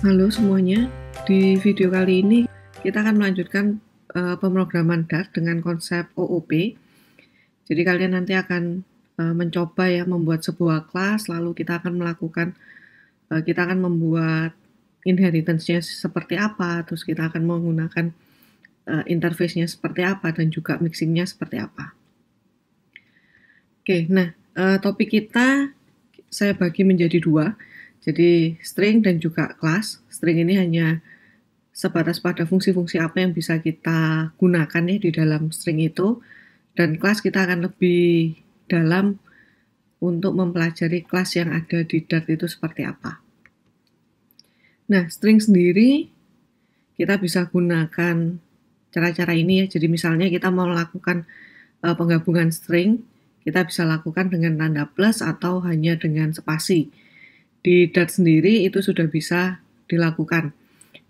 Halo semuanya, di video kali ini kita akan melanjutkan uh, pemrograman Dart dengan konsep OOP. Jadi kalian nanti akan uh, mencoba ya membuat sebuah kelas, lalu kita akan melakukan, uh, kita akan membuat inheritance-nya seperti apa, terus kita akan menggunakan uh, interface-nya seperti apa, dan juga mixing-nya seperti apa. Oke, nah uh, topik kita saya bagi menjadi dua. Jadi string dan juga class. String ini hanya sebatas pada fungsi-fungsi apa yang bisa kita gunakan ya di dalam string itu. Dan class kita akan lebih dalam untuk mempelajari class yang ada di Dart itu seperti apa. Nah, string sendiri kita bisa gunakan cara-cara ini ya. Jadi misalnya kita mau melakukan eh, penggabungan string, kita bisa lakukan dengan tanda plus atau hanya dengan spasi di DAT sendiri itu sudah bisa dilakukan.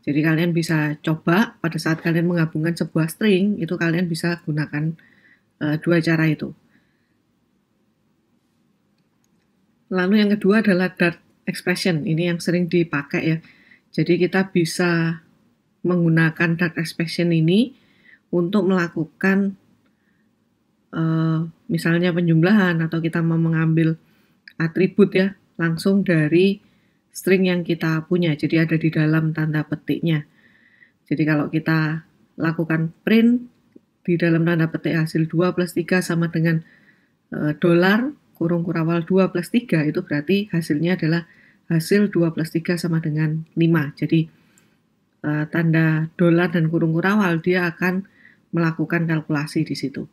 Jadi kalian bisa coba pada saat kalian menggabungkan sebuah string itu kalian bisa gunakan e, dua cara itu. Lalu yang kedua adalah Dart expression. Ini yang sering dipakai ya. Jadi kita bisa menggunakan Dart expression ini untuk melakukan e, misalnya penjumlahan atau kita mau mengambil atribut ya langsung dari string yang kita punya. Jadi ada di dalam tanda petiknya. Jadi kalau kita lakukan print di dalam tanda petik hasil 2 plus 3 sama dengan e, dolar kurung kurawal 2 plus 3 itu berarti hasilnya adalah hasil 2 plus 3 sama dengan 5. Jadi e, tanda dolar dan kurung kurawal dia akan melakukan kalkulasi di situ.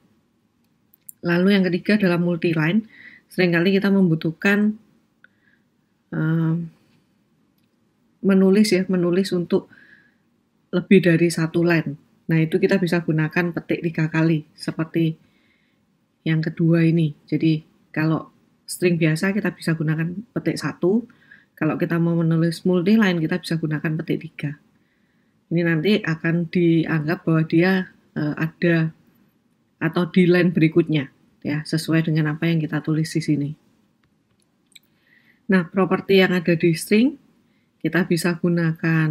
Lalu yang ketiga adalah multiline. Seringkali kita membutuhkan menulis ya, menulis untuk lebih dari satu line. Nah itu kita bisa gunakan petik tiga kali seperti yang kedua ini. Jadi kalau string biasa kita bisa gunakan petik satu. Kalau kita mau menulis multi line kita bisa gunakan petik tiga. Ini nanti akan dianggap bahwa dia uh, ada atau di line berikutnya ya sesuai dengan apa yang kita tulis di sini. Nah, properti yang ada di string kita bisa gunakan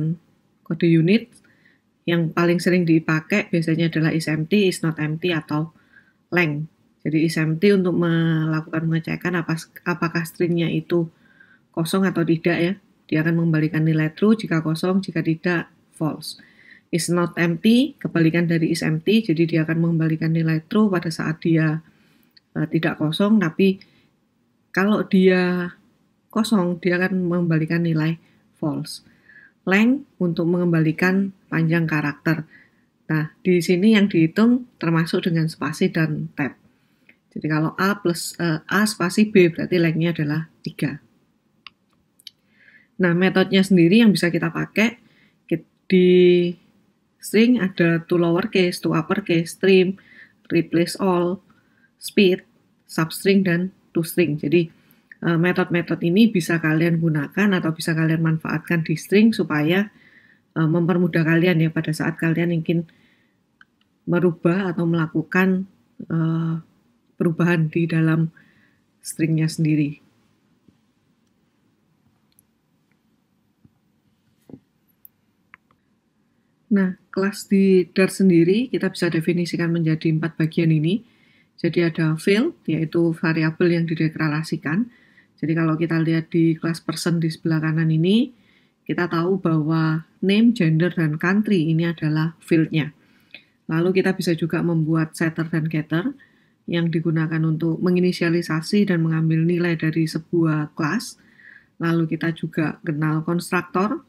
kode unit yang paling sering dipakai biasanya adalah is empty, is not empty atau length. Jadi is empty untuk melakukan pengecekan apakah stringnya itu kosong atau tidak ya. Dia akan mengembalikan nilai true jika kosong, jika tidak false. Is not empty, kebalikan dari is empty, jadi dia akan mengembalikan nilai true pada saat dia uh, tidak kosong, tapi kalau dia kosong, dia akan mengembalikan nilai false. Length untuk mengembalikan panjang karakter. Nah, di sini yang dihitung termasuk dengan spasi dan tab. Jadi kalau A plus uh, A spasi B berarti lengthnya adalah 3. Nah, metodenya sendiri yang bisa kita pakai di string ada to lowercase, to uppercase, stream, replace all, speed, substring, dan to string. Jadi, Eh, metode-metode ini bisa kalian gunakan atau bisa kalian manfaatkan di string supaya eh, mempermudah kalian ya pada saat kalian ingin merubah atau melakukan eh, perubahan di dalam stringnya sendiri. Nah, kelas di Dart sendiri kita bisa definisikan menjadi empat bagian ini. Jadi ada field, yaitu variabel yang dideklarasikan. Jadi kalau kita lihat di kelas person di sebelah kanan ini, kita tahu bahwa name, gender, dan country ini adalah fieldnya. Lalu kita bisa juga membuat setter dan getter yang digunakan untuk menginisialisasi dan mengambil nilai dari sebuah kelas. Lalu kita juga kenal konstruktor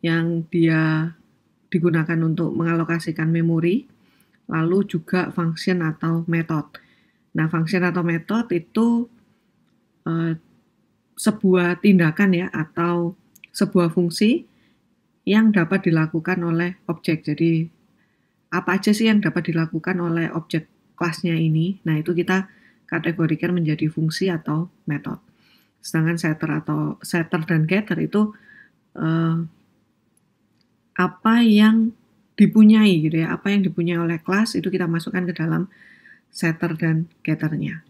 yang dia digunakan untuk mengalokasikan memori. Lalu juga function atau method. Nah, function atau method itu eh, sebuah tindakan ya atau sebuah fungsi yang dapat dilakukan oleh objek. Jadi apa aja sih yang dapat dilakukan oleh objek kelasnya ini? Nah, itu kita kategorikan menjadi fungsi atau metode. Sedangkan setter atau setter dan getter itu eh, apa yang dipunyai gitu ya, apa yang dipunyai oleh kelas itu kita masukkan ke dalam setter dan getternya.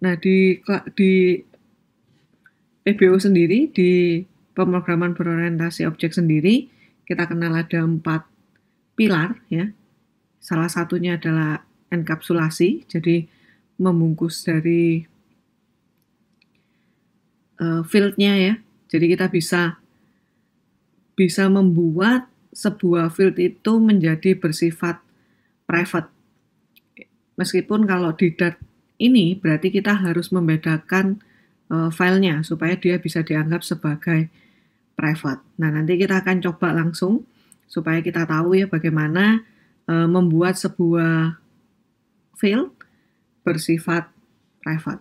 Nah, di di PBO sendiri di pemrograman berorientasi objek sendiri kita kenal ada empat pilar ya. Salah satunya adalah enkapsulasi, jadi membungkus dari uh, fieldnya ya. Jadi kita bisa bisa membuat sebuah field itu menjadi bersifat private. Meskipun kalau di Dart ini berarti kita harus membedakan uh, filenya supaya dia bisa dianggap sebagai private. Nah, nanti kita akan coba langsung supaya kita tahu ya bagaimana uh, membuat sebuah file bersifat private.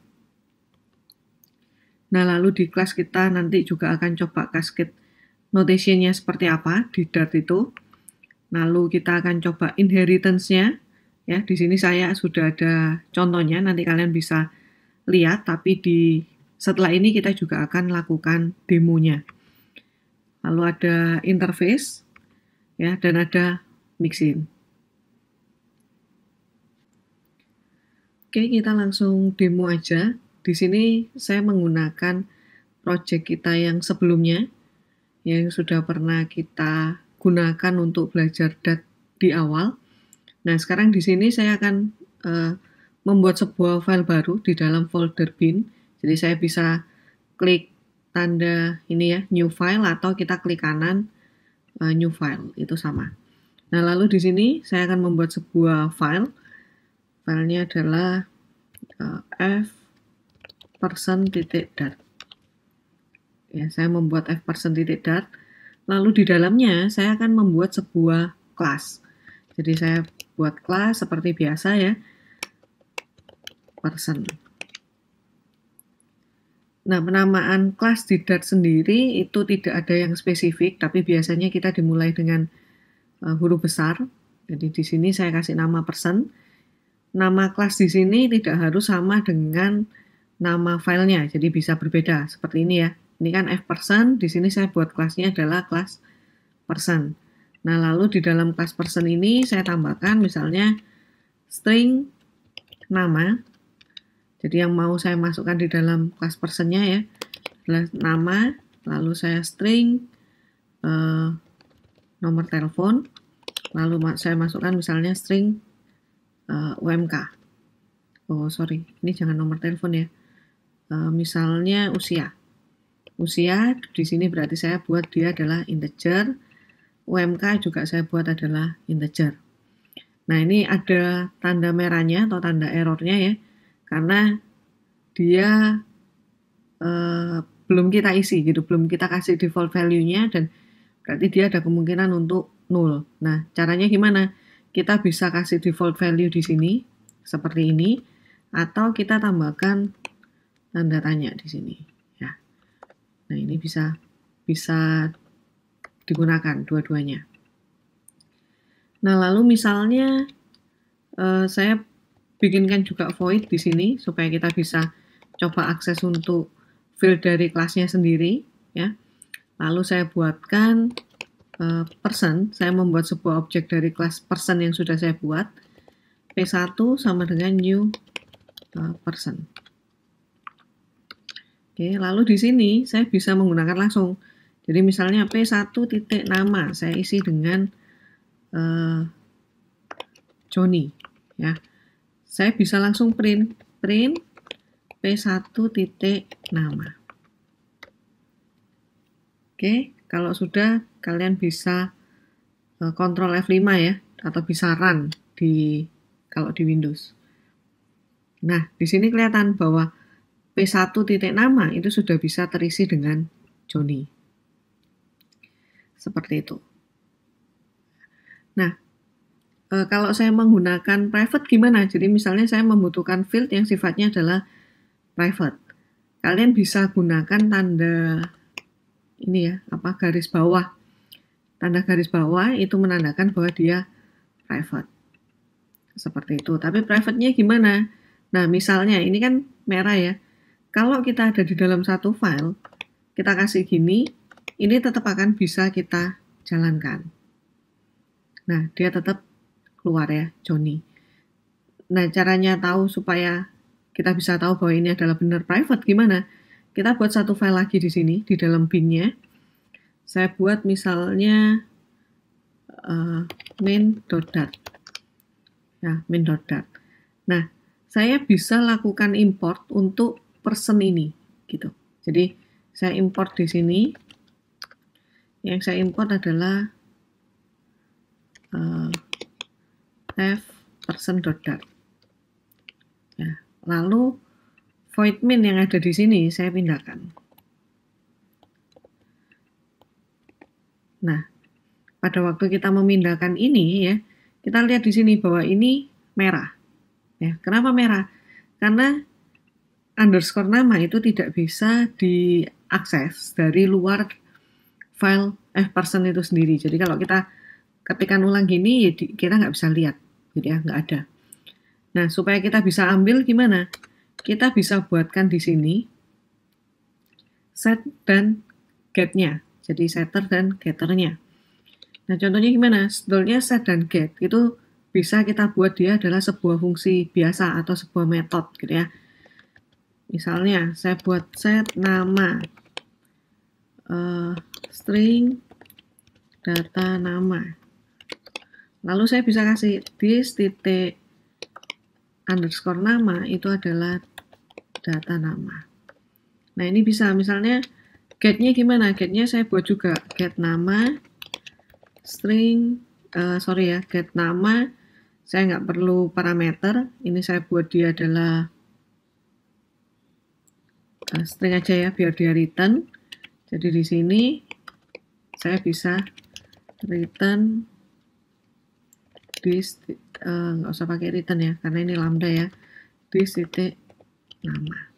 Nah, lalu di kelas kita nanti juga akan coba cascade notation-nya seperti apa di Dart itu. Lalu kita akan coba inheritance-nya Ya, di sini saya sudah ada contohnya, nanti kalian bisa lihat, tapi di setelah ini kita juga akan lakukan demonya. Lalu ada interface, ya, dan ada mixing Oke, kita langsung demo aja. Di sini saya menggunakan project kita yang sebelumnya, yang sudah pernah kita gunakan untuk belajar DAT di awal. Nah, sekarang di sini saya akan uh, membuat sebuah file baru di dalam folder bin. Jadi saya bisa klik tanda ini ya, new file atau kita klik kanan uh, new file, itu sama. Nah, lalu di sini saya akan membuat sebuah file. Filenya adalah uh, f person titik dart. Ya, saya membuat f person titik dart. Lalu di dalamnya saya akan membuat sebuah class jadi saya buat kelas seperti biasa ya. Person. Nah, penamaan kelas di Dart sendiri itu tidak ada yang spesifik, tapi biasanya kita dimulai dengan uh, eh, huruf besar. Jadi di sini saya kasih nama person. Nama kelas di sini tidak harus sama dengan nama filenya, jadi bisa berbeda seperti ini ya. Ini kan F person, di sini saya buat kelasnya adalah kelas person. Nah, lalu di dalam kelas person ini saya tambahkan misalnya string nama. Jadi yang mau saya masukkan di dalam kelas personnya ya adalah nama, lalu saya string eh, nomor telepon, lalu saya masukkan misalnya string eh, UMK. Oh sorry, ini jangan nomor telepon ya. Eh, misalnya usia. Usia di sini berarti saya buat dia adalah integer UMK juga saya buat adalah integer. Nah ini ada tanda merahnya atau tanda errornya ya, karena dia eh, belum kita isi gitu, belum kita kasih default value-nya dan berarti dia ada kemungkinan untuk nol. Nah caranya gimana? Kita bisa kasih default value di sini seperti ini, atau kita tambahkan tanda tanya di sini. Ya. Nah ini bisa bisa digunakan dua-duanya. Nah, lalu misalnya uh, saya bikinkan juga void di sini supaya kita bisa coba akses untuk field dari kelasnya sendiri ya. Lalu saya buatkan uh, eh, person, saya membuat sebuah objek dari kelas person yang sudah saya buat. P1 sama dengan new uh, eh, person. Oke, lalu di sini saya bisa menggunakan langsung jadi misalnya P1 titik nama saya isi dengan uh, eh, Johnny ya. Saya bisa langsung print print P1 titik nama. Oke, kalau sudah kalian bisa uh, kontrol F5 ya atau bisa run di kalau di Windows. Nah, di sini kelihatan bahwa P1 titik nama itu sudah bisa terisi dengan Johnny. Seperti itu. Nah, e, kalau saya menggunakan private gimana? Jadi misalnya saya membutuhkan field yang sifatnya adalah private. Kalian bisa gunakan tanda ini ya, apa garis bawah. Tanda garis bawah itu menandakan bahwa dia private. Seperti itu. Tapi private-nya gimana? Nah, misalnya ini kan merah ya. Kalau kita ada di dalam satu file, kita kasih gini, ini tetap akan bisa kita jalankan. Nah, dia tetap keluar ya, Joni. Nah, caranya tahu supaya kita bisa tahu bahwa ini adalah benar private gimana? Kita buat satu file lagi di sini, di dalam binnya. Saya buat misalnya uh, eh, main.dat. Ya, main.dat. Nah, saya bisa lakukan import untuk person ini gitu. Jadi saya import di sini yang saya import adalah uh, f person dot Ya, lalu void min yang ada di sini saya pindahkan. Nah, pada waktu kita memindahkan ini ya, kita lihat di sini bahwa ini merah. Ya, kenapa merah? Karena underscore nama itu tidak bisa diakses dari luar file eh person itu sendiri. Jadi kalau kita ketikan ulang gini, ya kita nggak bisa lihat, gitu ya, nggak ada. Nah, supaya kita bisa ambil gimana? Kita bisa buatkan di sini set dan get-nya. Jadi setter dan getter-nya. Nah, contohnya gimana? Sebetulnya set dan get itu bisa kita buat dia adalah sebuah fungsi biasa atau sebuah metode gitu ya. Misalnya saya buat set nama uh, string data nama. Lalu saya bisa kasih this titik underscore nama itu adalah data nama. Nah ini bisa misalnya getnya gimana? Getnya saya buat juga get nama string uh, sorry ya get nama saya nggak perlu parameter. Ini saya buat dia adalah uh, string aja ya biar dia return. Jadi di sini saya bisa return this eh, nggak usah pakai return ya karena ini lambda ya this titik nama.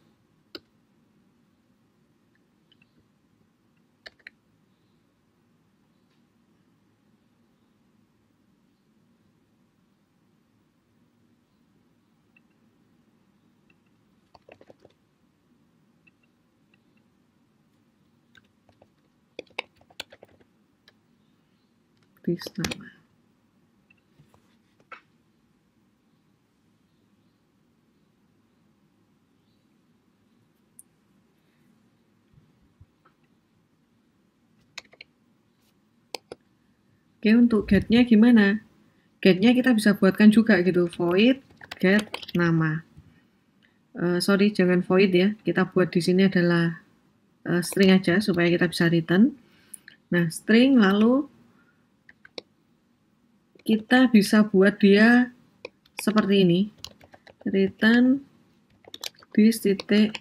Oke, untuk get-nya gimana? Get-nya kita bisa buatkan juga gitu, void get nama. Uh, sorry, jangan void ya. Kita buat di sini adalah uh, string aja supaya kita bisa return. Nah, string lalu kita bisa buat dia seperti ini return di titik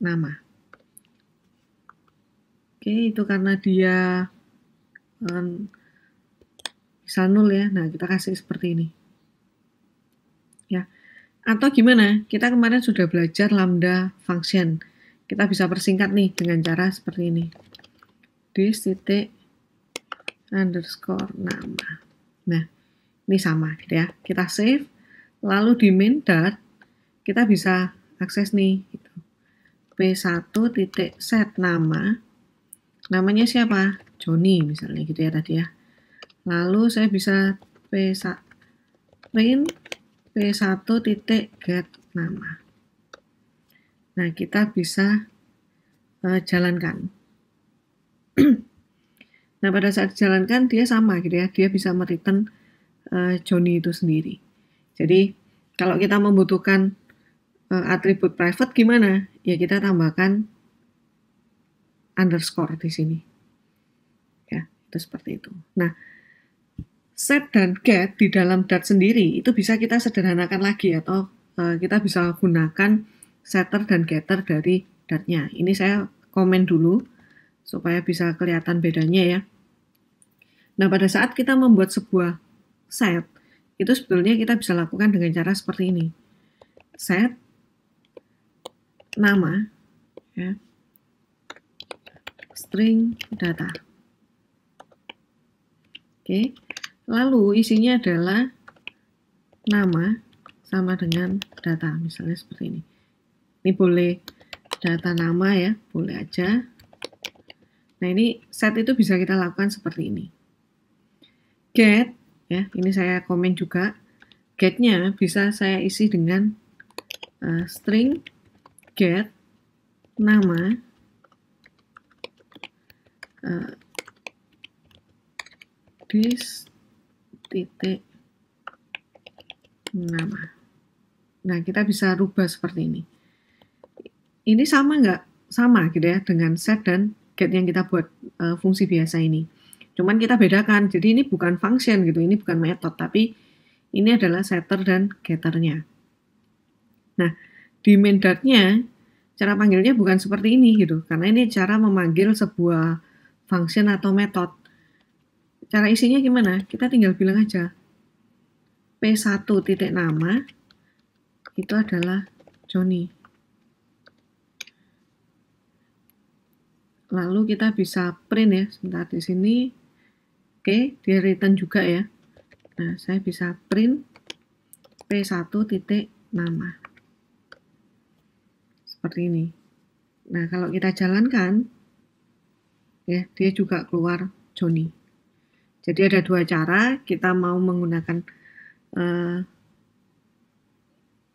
nama oke itu karena dia um, bisa nol ya nah kita kasih seperti ini ya atau gimana kita kemarin sudah belajar lambda function kita bisa persingkat nih dengan cara seperti ini di titik underscore nama. Nah, ini sama gitu ya. Kita save, lalu di main dart kita bisa akses nih gitu. P1 titik set nama. Namanya siapa? Joni misalnya gitu ya tadi ya. Lalu saya bisa P1 print P1 titik get nama. Nah, kita bisa uh, jalankan. Nah pada saat dijalankan dia sama gitu ya, dia bisa meriten uh, eh, Johnny itu sendiri. Jadi kalau kita membutuhkan uh, atribut private gimana? Ya kita tambahkan underscore di sini. Ya, itu seperti itu. Nah, set dan get di dalam Dart sendiri itu bisa kita sederhanakan lagi atau uh, kita bisa gunakan setter dan getter dari Dartnya. Ini saya komen dulu supaya bisa kelihatan bedanya ya. Nah, pada saat kita membuat sebuah set, itu sebetulnya kita bisa lakukan dengan cara seperti ini. Set nama ya, string data. Oke. Lalu isinya adalah nama sama dengan data, misalnya seperti ini. Ini boleh data nama ya, boleh aja. Nah, ini set itu bisa kita lakukan seperti ini get ya ini saya komen juga getnya bisa saya isi dengan uh, string get nama uh, this titik nama nah kita bisa rubah seperti ini ini sama nggak sama gitu ya dengan set dan get yang kita buat uh, fungsi biasa ini Cuman kita bedakan. Jadi ini bukan function gitu, ini bukan method, tapi ini adalah setter dan getternya. Nah, di main cara panggilnya bukan seperti ini gitu, karena ini cara memanggil sebuah function atau method. Cara isinya gimana? Kita tinggal bilang aja P1 titik nama itu adalah Johnny. Lalu kita bisa print ya, sebentar di sini Oke, dia return juga ya. Nah, saya bisa print P1 titik nama. Seperti ini. Nah, kalau kita jalankan, ya dia juga keluar Joni. Jadi ada dua cara, kita mau menggunakan uh,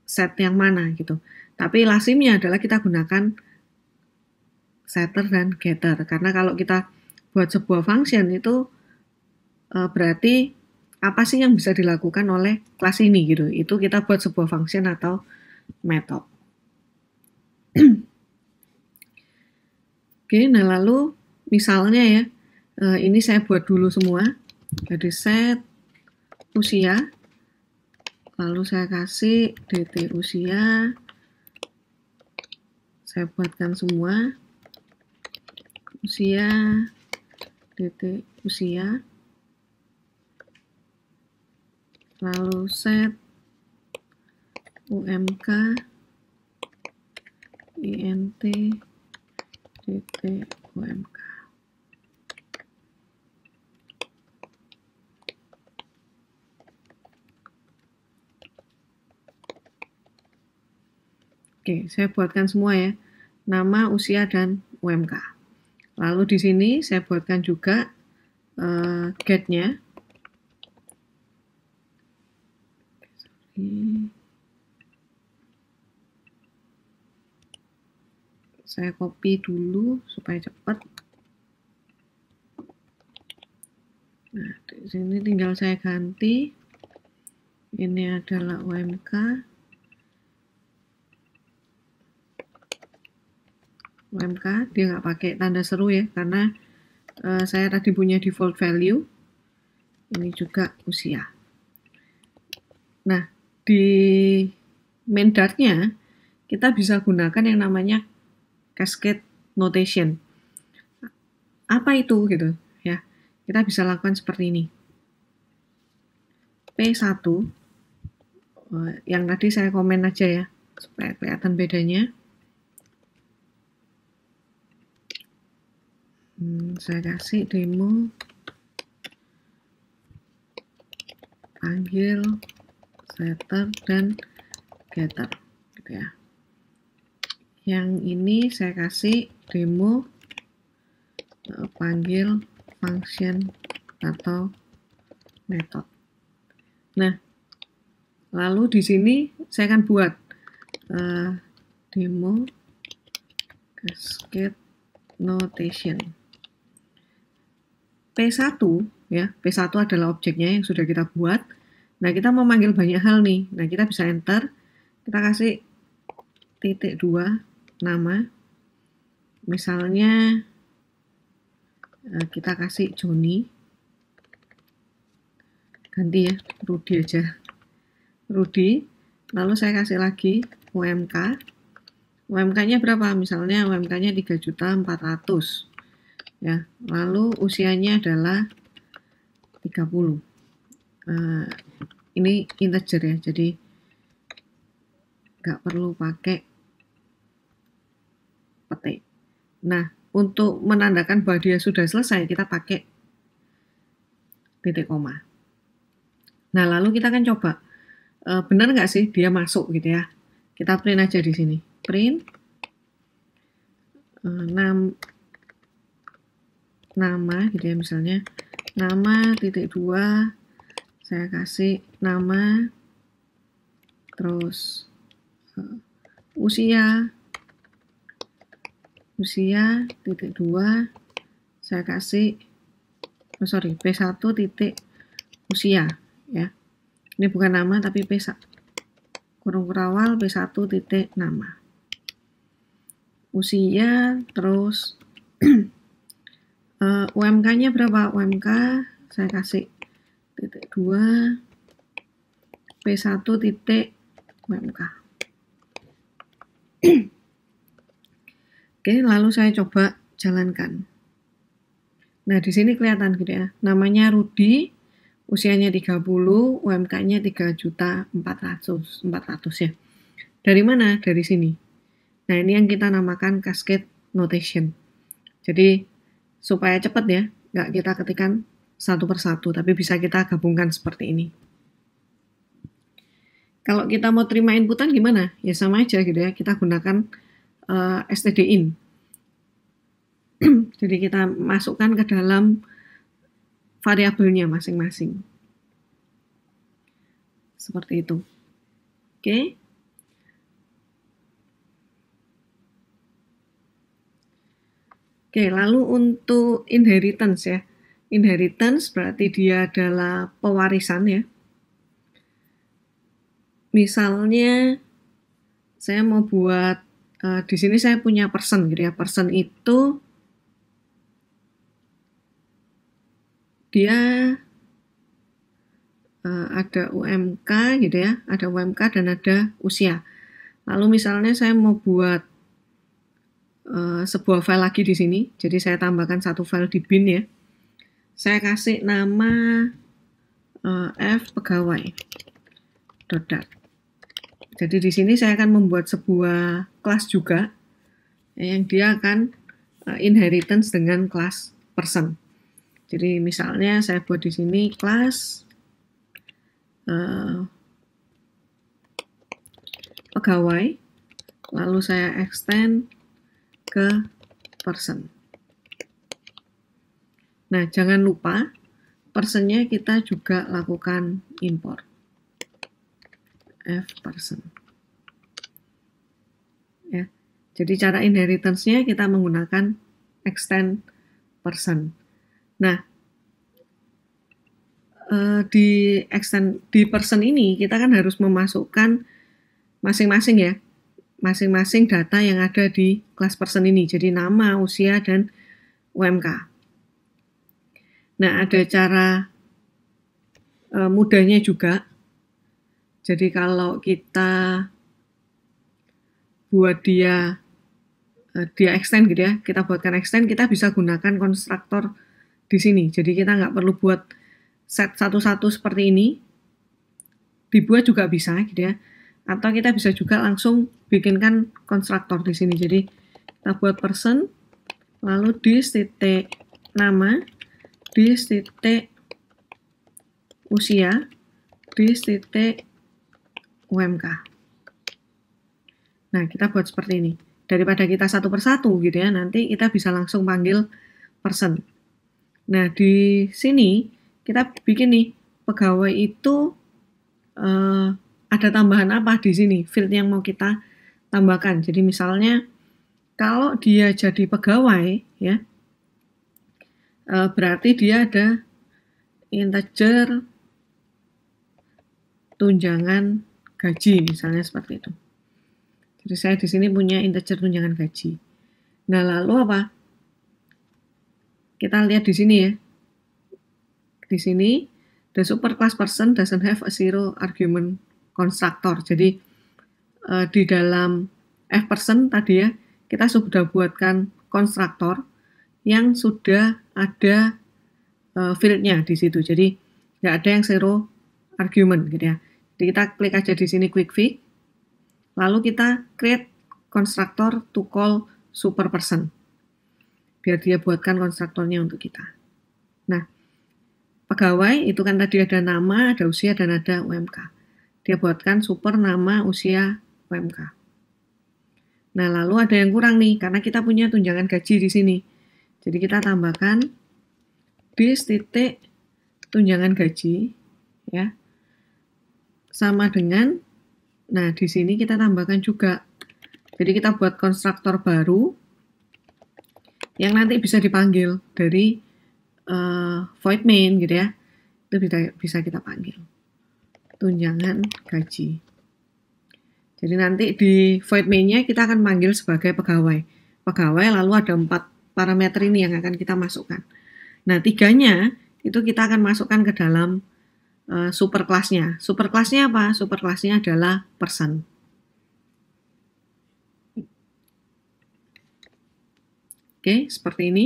set yang mana gitu. Tapi lazimnya adalah kita gunakan setter dan getter. Karena kalau kita buat sebuah function itu Eh, berarti apa sih yang bisa dilakukan oleh kelas ini gitu. Itu kita buat sebuah function atau method. Oke, nah lalu misalnya ya, eh, ini saya buat dulu semua. Jadi set usia, lalu saya kasih dt usia, saya buatkan semua, usia, dt usia, lalu set umk int dt umk Oke, saya buatkan semua ya. Nama, usia, dan UMK. Lalu di sini saya buatkan juga uh, get-nya. Hmm. Saya copy dulu supaya cepat. Nah, di sini tinggal saya ganti. Ini adalah UMK. UMK, dia nggak pakai tanda seru ya, karena uh, saya tadi punya default value. Ini juga usia. Nah, di main dartnya kita bisa gunakan yang namanya cascade notation. Apa itu gitu ya? Kita bisa lakukan seperti ini. P1 eh, yang tadi saya komen aja ya supaya kelihatan bedanya. Hmm, saya kasih demo panggil letter dan getter gitu ya yang ini saya kasih demo eh, panggil function atau method nah lalu di sini saya akan buat uh, demo cascade notation P1 ya P1 adalah objeknya yang sudah kita buat Nah, kita mau manggil banyak hal nih. Nah, kita bisa enter. Kita kasih titik dua nama. Misalnya, eh, kita kasih Joni. Ganti ya, rudy aja. rudy Lalu saya kasih lagi UMK. UMK-nya berapa? Misalnya UMK-nya juta 3.400. Ya, lalu usianya adalah 30. Uh, ini integer ya jadi nggak perlu pakai petik nah untuk menandakan bahwa dia sudah selesai kita pakai titik koma nah lalu kita akan coba e, benar nggak sih dia masuk gitu ya kita print aja di sini print enam nama gitu ya misalnya nama titik dua saya kasih nama terus uh, usia usia titik dua saya kasih oh sorry P1 titik usia ya ini bukan nama tapi P1 kurung kurawal P1 titik nama usia terus uh, UMK nya berapa UMK saya kasih titik 2 P1 titik UMK Oke, lalu saya coba jalankan. Nah, di sini kelihatan gitu ya. Namanya Rudi, usianya 30, UMK-nya 3 juta 400, 400 ya. Dari mana? Dari sini. Nah, ini yang kita namakan cascade notation. Jadi, supaya cepat ya, nggak kita ketikan satu persatu, tapi bisa kita gabungkan seperti ini. Kalau kita mau terima inputan gimana? Ya sama aja gitu ya, kita gunakan uh, in Jadi kita masukkan ke dalam variabelnya masing-masing. Seperti itu. Oke. Okay. Oke, lalu untuk inheritance ya. Inheritance berarti dia adalah pewarisan ya. Misalnya saya mau buat uh, di sini saya punya person gitu ya. Person itu dia uh, ada UMK gitu ya, ada UMK dan ada usia. Lalu misalnya saya mau buat uh, sebuah file lagi di sini, jadi saya tambahkan satu file di bin ya saya kasih nama uh, F pegawai dodat. Jadi di sini saya akan membuat sebuah kelas juga yang dia akan uh, inheritance dengan kelas person. Jadi misalnya saya buat di sini kelas uh, pegawai, lalu saya extend ke person. Nah, jangan lupa personnya kita juga lakukan import. F persen. Ya. Jadi cara inheritance-nya kita menggunakan extend person. Nah, eh, di extend di persen ini kita kan harus memasukkan masing-masing ya masing-masing data yang ada di kelas person ini jadi nama usia dan UMK Nah, ada cara uh, mudahnya juga. Jadi kalau kita buat dia uh, dia extend gitu ya, kita buatkan extend, kita bisa gunakan konstruktor di sini. Jadi kita nggak perlu buat set satu-satu seperti ini. Dibuat juga bisa gitu ya. Atau kita bisa juga langsung bikinkan konstruktor di sini. Jadi kita buat person, lalu di titik nama, bis titik usia bis titik UMK. Nah, kita buat seperti ini. Daripada kita satu persatu gitu ya, nanti kita bisa langsung panggil person. Nah, di sini kita bikin nih, pegawai itu eh, ada tambahan apa di sini, field yang mau kita tambahkan. Jadi misalnya, kalau dia jadi pegawai, ya Eh, berarti dia ada integer tunjangan gaji misalnya seperti itu. Jadi saya di sini punya integer tunjangan gaji. Nah, lalu apa? Kita lihat di sini ya. Di sini the superclass person doesn't have a zero argument constructor. Jadi eh, di dalam f person tadi ya, kita sudah buatkan konstruktor yang sudah ada uh, fieldnya di situ. Jadi nggak ada yang zero argument gitu ya. Jadi kita klik aja di sini quick fix. Lalu kita create constructor to call super person. Biar dia buatkan konstruktornya untuk kita. Nah, pegawai itu kan tadi ada nama, ada usia, dan ada UMK. Dia buatkan super nama, usia, UMK. Nah, lalu ada yang kurang nih, karena kita punya tunjangan gaji di sini. Jadi kita tambahkan bis titik tunjangan gaji ya sama dengan nah di sini kita tambahkan juga jadi kita buat konstruktor baru yang nanti bisa dipanggil dari uh, void main gitu ya itu bisa bisa kita panggil tunjangan gaji jadi nanti di void mainnya kita akan panggil sebagai pegawai pegawai lalu ada empat parameter ini yang akan kita masukkan. Nah, tiganya itu kita akan masukkan ke dalam uh, super kelasnya. Super kelasnya apa? Super kelasnya adalah persen. Oke, seperti ini.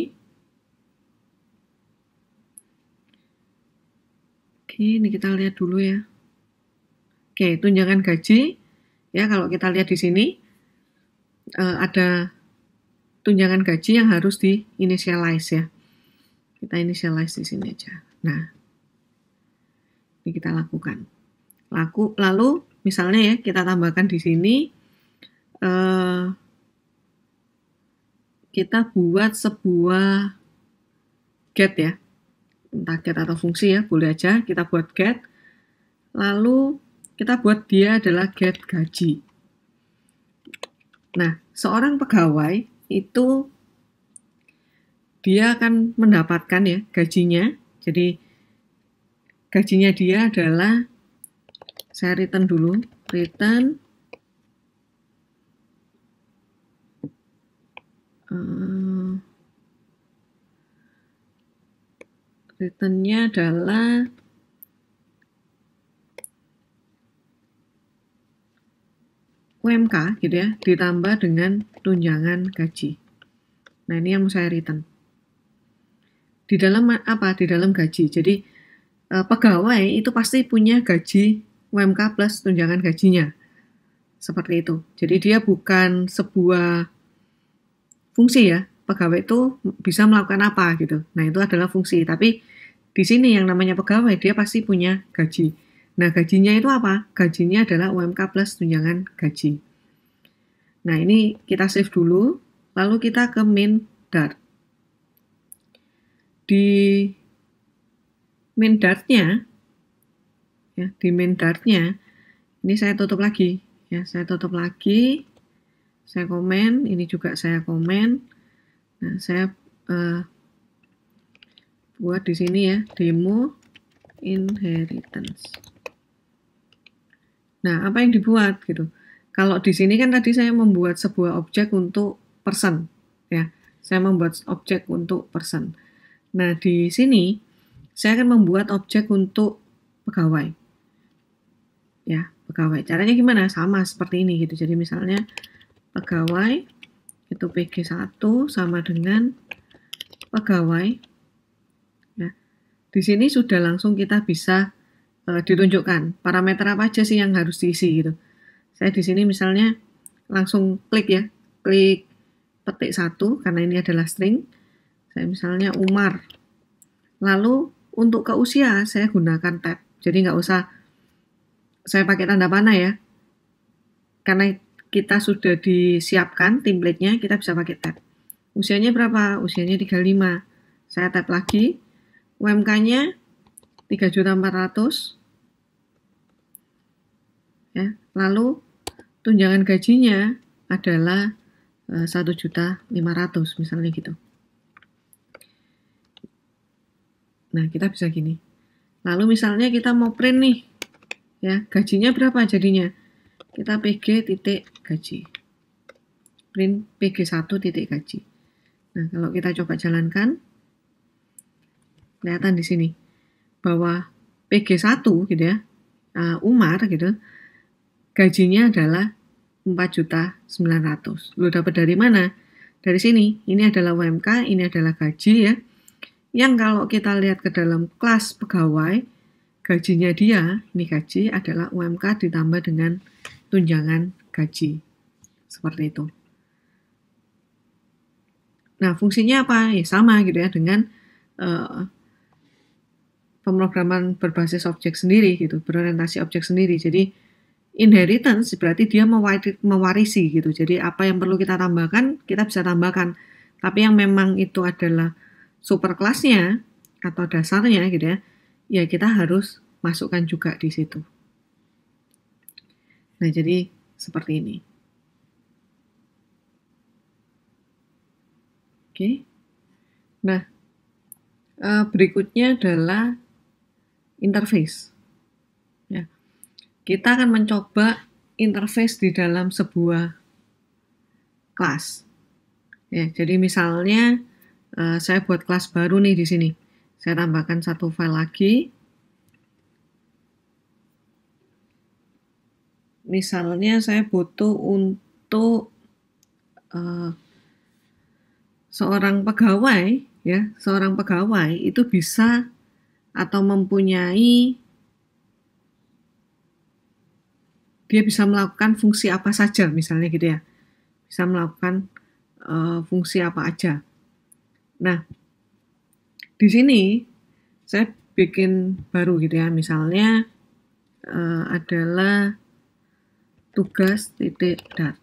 Oke, ini kita lihat dulu ya. Oke, tunjangan gaji. Ya, kalau kita lihat di sini, eh, ada tunjangan gaji yang harus di initialize ya. Kita initialize di sini aja. Nah, ini kita lakukan. Laku, lalu misalnya ya kita tambahkan di sini eh, kita buat sebuah get ya, entah get atau fungsi ya, boleh aja kita buat get. Lalu kita buat dia adalah get gaji. Nah, seorang pegawai itu dia akan mendapatkan ya gajinya. Jadi gajinya dia adalah saya return dulu, return eh, returnnya adalah UMK gitu ya ditambah dengan tunjangan gaji. Nah ini yang saya return. Di dalam apa? Di dalam gaji. Jadi e, pegawai itu pasti punya gaji UMK plus tunjangan gajinya. Seperti itu. Jadi dia bukan sebuah fungsi ya. Pegawai itu bisa melakukan apa gitu. Nah itu adalah fungsi. Tapi di sini yang namanya pegawai dia pasti punya gaji. Nah, gajinya itu apa? Gajinya adalah UMK plus tunjangan gaji. Nah, ini kita save dulu, lalu kita ke main dart. Di main dartnya, ya, di main dartnya, ini saya tutup lagi, ya, saya tutup lagi, saya komen, ini juga saya komen, nah, saya uh, buat di sini ya, demo inheritance. Nah, apa yang dibuat gitu? Kalau di sini kan tadi saya membuat sebuah objek untuk person, ya. Saya membuat objek untuk person. Nah, di sini saya akan membuat objek untuk pegawai. Ya, pegawai. Caranya gimana? Sama seperti ini gitu. Jadi misalnya pegawai itu PG1 sama dengan pegawai. Ya. Di sini sudah langsung kita bisa Eh, ditunjukkan parameter apa aja sih yang harus diisi gitu. Saya di sini misalnya langsung klik ya, klik petik satu karena ini adalah string. Saya misalnya Umar. Lalu untuk ke usia saya gunakan tab. Jadi nggak usah saya pakai tanda panah ya. Karena kita sudah disiapkan template-nya, kita bisa pakai tab. Usianya berapa? Usianya 35. Saya tab lagi. UMK-nya 3.400 ya. Lalu tunjangan gajinya adalah eh, juta 1.500 misalnya gitu. Nah, kita bisa gini. Lalu misalnya kita mau print nih. Ya, gajinya berapa jadinya? Kita PG titik gaji. Print PG1 titik gaji. Nah, kalau kita coba jalankan kelihatan di sini bahwa PG1 gitu ya, eh, Umar gitu, gajinya adalah 4 juta 900. Lu dapat dari mana? Dari sini. Ini adalah UMK, ini adalah gaji ya. Yang kalau kita lihat ke dalam kelas pegawai, gajinya dia, ini gaji adalah UMK ditambah dengan tunjangan gaji. Seperti itu. Nah, fungsinya apa? Ya sama gitu ya dengan uh, pemrograman berbasis objek sendiri gitu, berorientasi objek sendiri. Jadi inheritance berarti dia mewarisi gitu. Jadi apa yang perlu kita tambahkan, kita bisa tambahkan. Tapi yang memang itu adalah super kelasnya atau dasarnya gitu ya, ya kita harus masukkan juga di situ. Nah, jadi seperti ini. Oke. Nah, eh, berikutnya adalah interface. Ya. Kita akan mencoba interface di dalam sebuah kelas. Ya, jadi misalnya eh, saya buat kelas baru nih di sini. Saya tambahkan satu file lagi. Misalnya saya butuh untuk uh, seorang pegawai, ya, seorang pegawai itu bisa atau mempunyai dia bisa melakukan fungsi apa saja misalnya gitu ya bisa melakukan uh, fungsi apa aja nah di sini saya bikin baru gitu ya misalnya uh, adalah tugas titik dart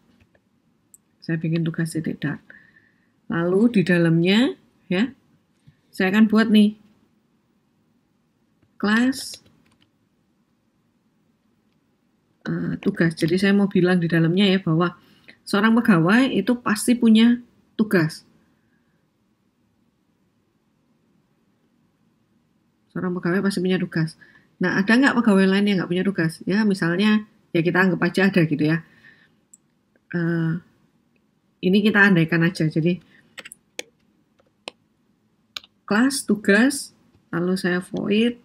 saya bikin tugas titik dart lalu di dalamnya ya saya akan buat nih kelas uh, tugas. Jadi saya mau bilang di dalamnya ya bahwa seorang pegawai itu pasti punya tugas. Seorang pegawai pasti punya tugas. Nah, ada nggak pegawai lain yang nggak punya tugas? Ya, misalnya, ya kita anggap aja ada gitu ya. Uh, ini kita andaikan aja. Jadi, kelas, tugas, lalu saya void,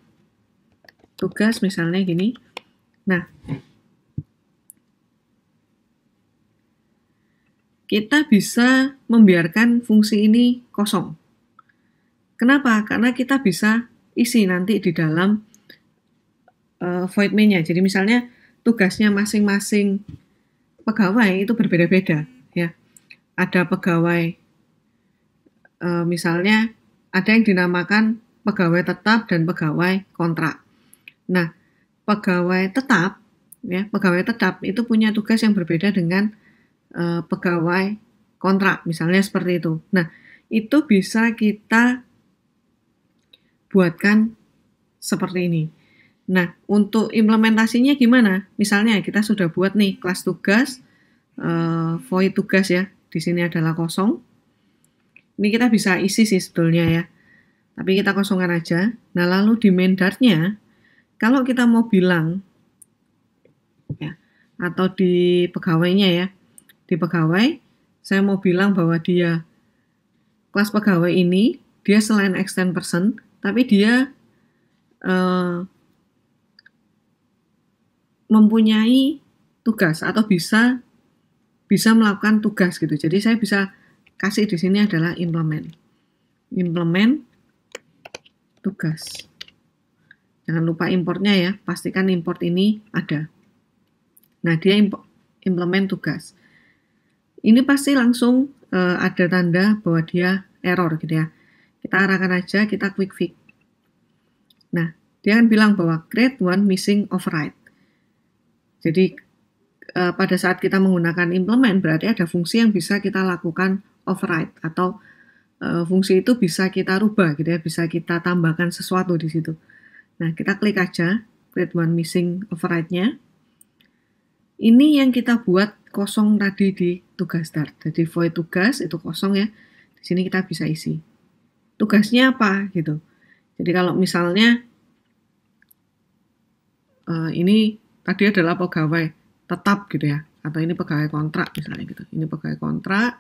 tugas misalnya gini. Nah, kita bisa membiarkan fungsi ini kosong. Kenapa? Karena kita bisa isi nanti di dalam uh, void mainnya. Jadi misalnya tugasnya masing-masing pegawai itu berbeda-beda, ya. Ada pegawai uh, misalnya ada yang dinamakan pegawai tetap dan pegawai kontrak. Nah, pegawai tetap ya, pegawai tetap itu punya tugas yang berbeda dengan uh, pegawai kontrak misalnya seperti itu. Nah, itu bisa kita buatkan seperti ini. Nah, untuk implementasinya gimana? Misalnya kita sudah buat nih kelas tugas, uh, void tugas ya, di sini adalah kosong. Ini kita bisa isi sih sebetulnya ya, tapi kita kosongkan aja. Nah, lalu di main dartnya kalau kita mau bilang ya atau di pegawainya ya, di pegawai saya mau bilang bahwa dia kelas pegawai ini dia selain extend person tapi dia uh, mempunyai tugas atau bisa bisa melakukan tugas gitu. Jadi saya bisa kasih di sini adalah implement. Implement tugas. Jangan lupa importnya ya, pastikan import ini ada. Nah, dia implement tugas. Ini pasti langsung uh, ada tanda bahwa dia error gitu ya. Kita arahkan aja, kita quick fix. Nah, dia kan bilang bahwa create one missing override. Jadi uh, pada saat kita menggunakan implement berarti ada fungsi yang bisa kita lakukan override atau uh, fungsi itu bisa kita rubah gitu ya, bisa kita tambahkan sesuatu di situ. Nah, kita klik aja create one missing override-nya. Ini yang kita buat kosong tadi di tugas start. Jadi void tugas itu kosong ya. Di sini kita bisa isi. Tugasnya apa gitu. Jadi kalau misalnya uh, ini tadi adalah pegawai tetap gitu ya. Atau ini pegawai kontrak misalnya gitu. Ini pegawai kontrak.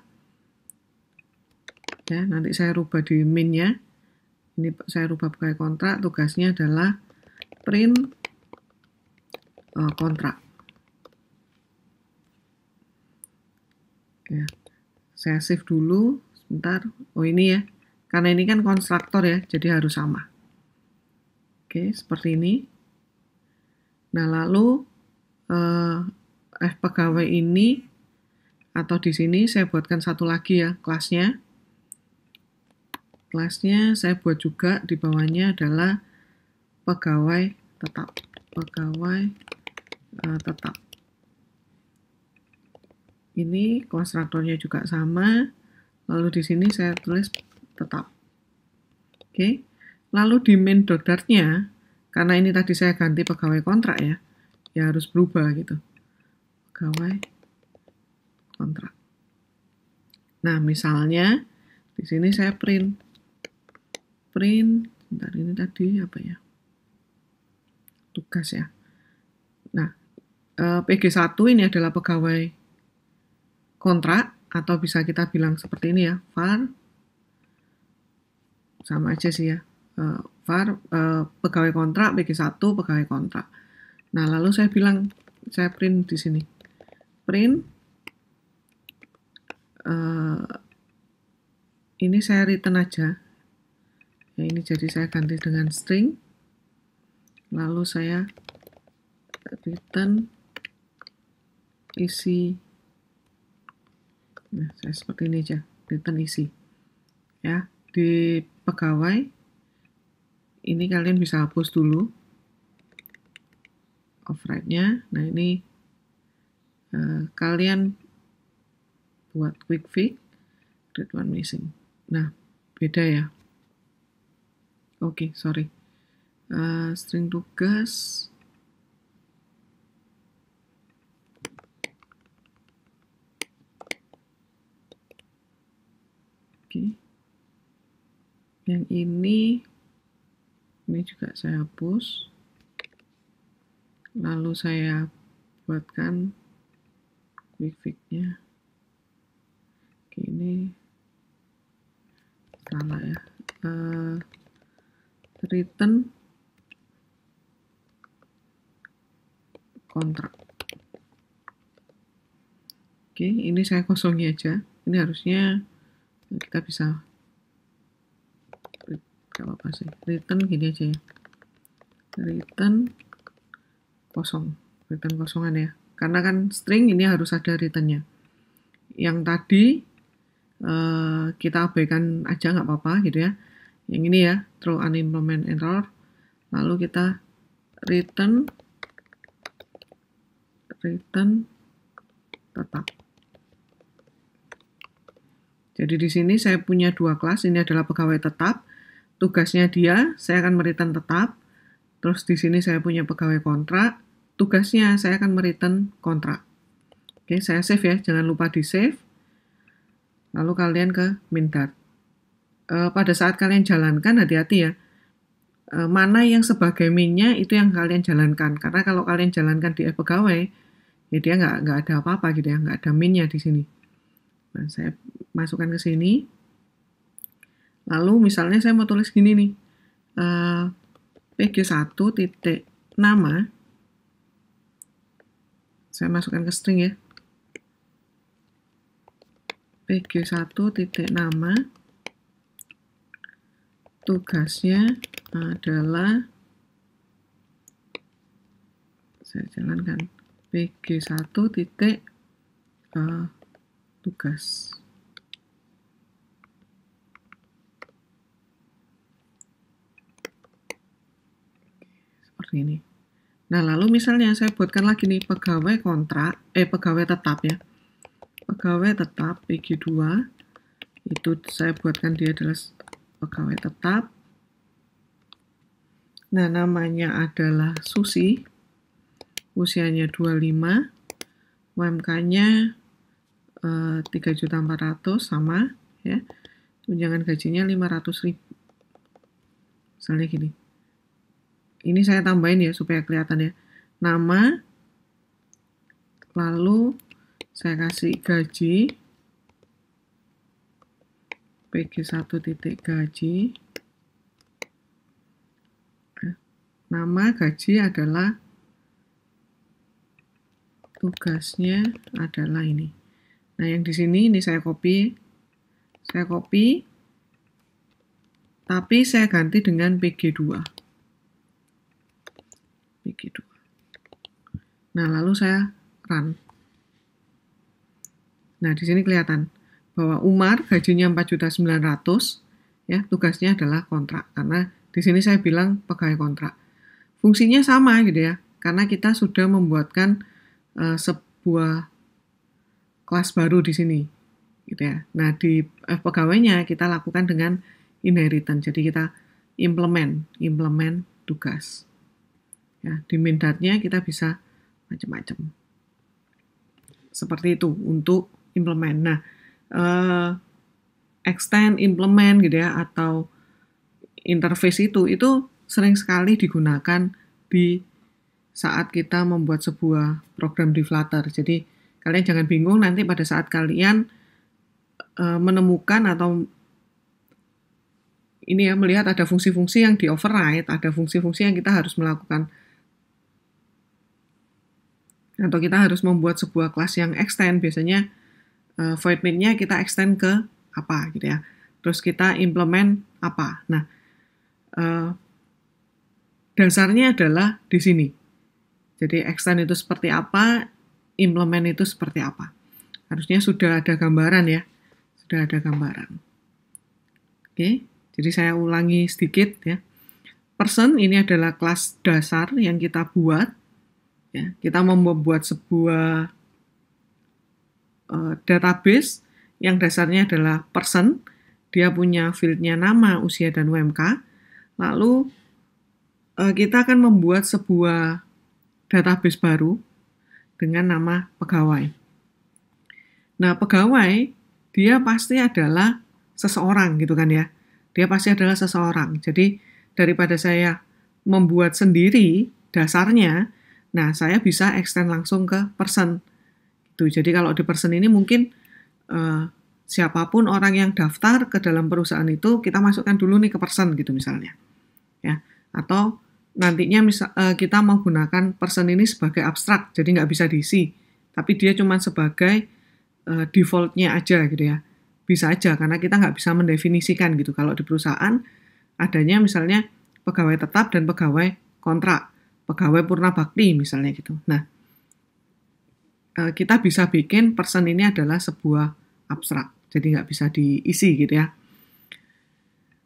Ya, nanti saya rubah di min ya ini saya rubah pakai kontrak tugasnya adalah print e, kontrak ya saya save dulu sebentar oh ini ya karena ini kan konstruktor ya jadi harus sama oke seperti ini nah lalu uh, pegawai ini atau di sini saya buatkan satu lagi ya kelasnya kelasnya saya buat juga di bawahnya adalah pegawai tetap pegawai uh, tetap ini konstruktornya juga sama lalu di sini saya tulis tetap oke lalu di main dodartnya karena ini tadi saya ganti pegawai kontrak ya ya harus berubah gitu pegawai kontrak nah misalnya di sini saya print print bentar ini tadi apa ya tugas ya nah eh, PG1 ini adalah pegawai kontrak atau bisa kita bilang seperti ini ya var sama aja sih ya eh, var eh, pegawai kontrak PG1 pegawai kontrak nah lalu saya bilang saya print di sini print ini saya return aja ya ini jadi saya ganti dengan string lalu saya return isi nah saya seperti ini aja return isi ya di pegawai ini kalian bisa hapus dulu override-nya nah ini eh, kalian buat quick fix read one missing nah beda ya Oke, okay, sorry. Uh, string tugas. Oke. Okay. Yang ini ini juga saya hapus. Lalu saya buatkan quick fix-nya. Oke, ini salah ya. Uh, return kontrak. Oke, ini saya kosongi aja. Ini harusnya kita bisa kalau apa sih? Return gini aja ya. Return kosong. Return kosongan ya. Karena kan string ini harus ada returnnya. Yang tadi eh, kita abaikan aja nggak apa-apa gitu ya. Yang ini ya, throw unimplement error lalu kita return return tetap jadi di sini saya punya dua kelas ini adalah pegawai tetap tugasnya dia saya akan meritan tetap terus di sini saya punya pegawai kontrak tugasnya saya akan meriten kontrak oke saya save ya jangan lupa di save lalu kalian ke mintart Eh, pada saat kalian jalankan hati-hati ya eh, mana yang sebagai minnya itu yang kalian jalankan karena kalau kalian jalankan di pegawai ya dia nggak nggak ada apa-apa gitu ya nggak ada minnya di sini nah, saya masukkan ke sini lalu misalnya saya mau tulis gini nih uh, eh, PG1 titik nama saya masukkan ke string ya PG1 titik nama tugasnya adalah saya jalankan PG1 titik uh, tugas seperti ini nah lalu misalnya saya buatkan lagi nih pegawai kontrak eh pegawai tetap ya pegawai tetap PG2 itu saya buatkan dia adalah pegawai tetap. Nah, namanya adalah Susi. Usianya 25. UMK-nya eh, 3.400 sama ya. Tunjangan gajinya 500.000. Misalnya gini. Ini saya tambahin ya supaya kelihatan ya. Nama lalu saya kasih gaji PG1 titik gaji eh, nama gaji adalah tugasnya adalah ini nah yang di sini ini saya copy saya copy tapi saya ganti dengan PG2 PG2 nah lalu saya run nah di sini kelihatan bahwa Umar gajinya 4.900, ya tugasnya adalah kontrak karena di sini saya bilang pegawai kontrak fungsinya sama gitu ya karena kita sudah membuatkan uh, sebuah kelas baru di sini gitu ya nah di eh, pegawainya kita lakukan dengan inheritance jadi kita implement implement tugas ya di mindatnya kita bisa macam-macam seperti itu untuk implement nah uh, extend, implement gitu ya atau interface itu itu sering sekali digunakan di saat kita membuat sebuah program di Flutter. Jadi kalian jangan bingung nanti pada saat kalian uh, menemukan atau ini ya melihat ada fungsi-fungsi yang di override, ada fungsi-fungsi yang kita harus melakukan atau kita harus membuat sebuah kelas yang extend biasanya uh, void mainnya kita extend ke apa gitu ya. Terus kita implement apa. Nah, uh, dasarnya adalah di sini. Jadi extend itu seperti apa, implement itu seperti apa. Harusnya sudah ada gambaran ya. Sudah ada gambaran. Oke, jadi saya ulangi sedikit ya. Person ini adalah kelas dasar yang kita buat. Ya, kita membuat sebuah Eh, database yang dasarnya adalah person, dia punya fieldnya nama, usia, dan UMK. Lalu eh, kita akan membuat sebuah database baru dengan nama pegawai. Nah, pegawai dia pasti adalah seseorang gitu kan ya. Dia pasti adalah seseorang. Jadi daripada saya membuat sendiri dasarnya, nah saya bisa extend langsung ke person Gitu. Jadi kalau di person ini mungkin uh, siapapun orang yang daftar ke dalam perusahaan itu kita masukkan dulu nih ke person gitu misalnya. Ya, atau nantinya misal, uh, kita mau gunakan person ini sebagai abstrak, jadi nggak bisa diisi. Tapi dia cuma sebagai uh, defaultnya aja gitu ya. Bisa aja karena kita nggak bisa mendefinisikan gitu. Kalau di perusahaan adanya misalnya pegawai tetap dan pegawai kontrak, pegawai purna bakti misalnya gitu. Nah, Eh, kita bisa bikin person ini adalah sebuah abstrak, jadi nggak bisa diisi gitu ya.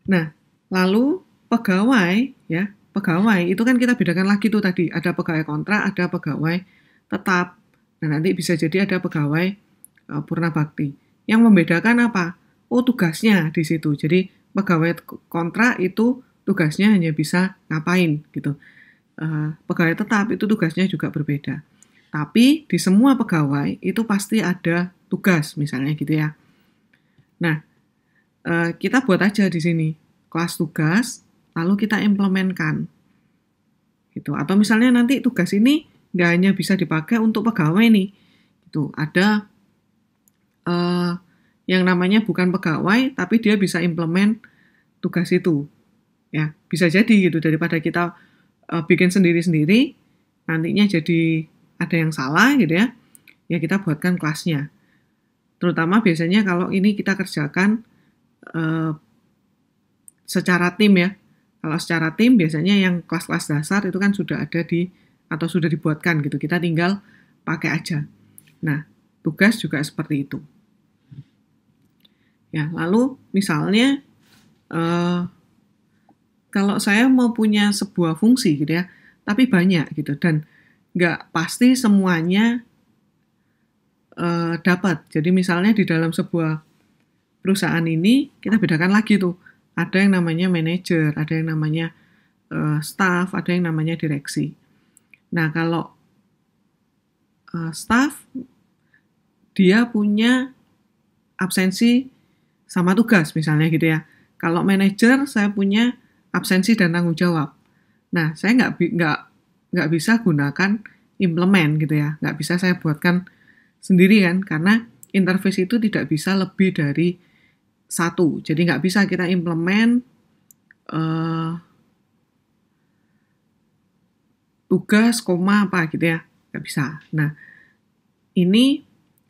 Nah, lalu pegawai ya, pegawai itu kan kita bedakan lagi tuh tadi, ada pegawai kontrak, ada pegawai tetap. Nah, nanti bisa jadi ada pegawai uh, eh, purna bakti. Yang membedakan apa? Oh, tugasnya di situ. Jadi pegawai kontrak itu tugasnya hanya bisa ngapain gitu. Uh, pegawai tetap itu tugasnya juga berbeda. Tapi di semua pegawai itu pasti ada tugas misalnya gitu ya. Nah, eh, kita buat aja di sini kelas tugas, lalu kita implementkan. Gitu. Atau misalnya nanti tugas ini nggak hanya bisa dipakai untuk pegawai nih. Gitu. Ada uh, yang namanya bukan pegawai, tapi dia bisa implement tugas itu. Ya, bisa jadi gitu daripada kita uh, bikin sendiri-sendiri, nantinya jadi ada yang salah gitu ya, ya kita buatkan kelasnya. Terutama biasanya kalau ini kita kerjakan eh, secara tim ya. Kalau secara tim biasanya yang kelas-kelas dasar itu kan sudah ada di atau sudah dibuatkan gitu. Kita tinggal pakai aja. Nah, tugas juga seperti itu. Ya, lalu misalnya eh, kalau saya mau punya sebuah fungsi gitu ya, tapi banyak gitu dan nggak pasti semuanya uh, dapat. Jadi misalnya di dalam sebuah perusahaan ini kita bedakan lagi tuh. Ada yang namanya manager ada yang namanya uh, staff, ada yang namanya direksi. Nah kalau uh, staff dia punya absensi sama tugas misalnya gitu ya. Kalau manager saya punya absensi dan tanggung jawab. Nah saya nggak nggak nggak bisa gunakan implement gitu ya. Nggak bisa saya buatkan sendiri kan, karena interface itu tidak bisa lebih dari satu. Jadi nggak bisa kita implement uh, tugas, koma apa gitu ya. Nggak bisa. Nah, ini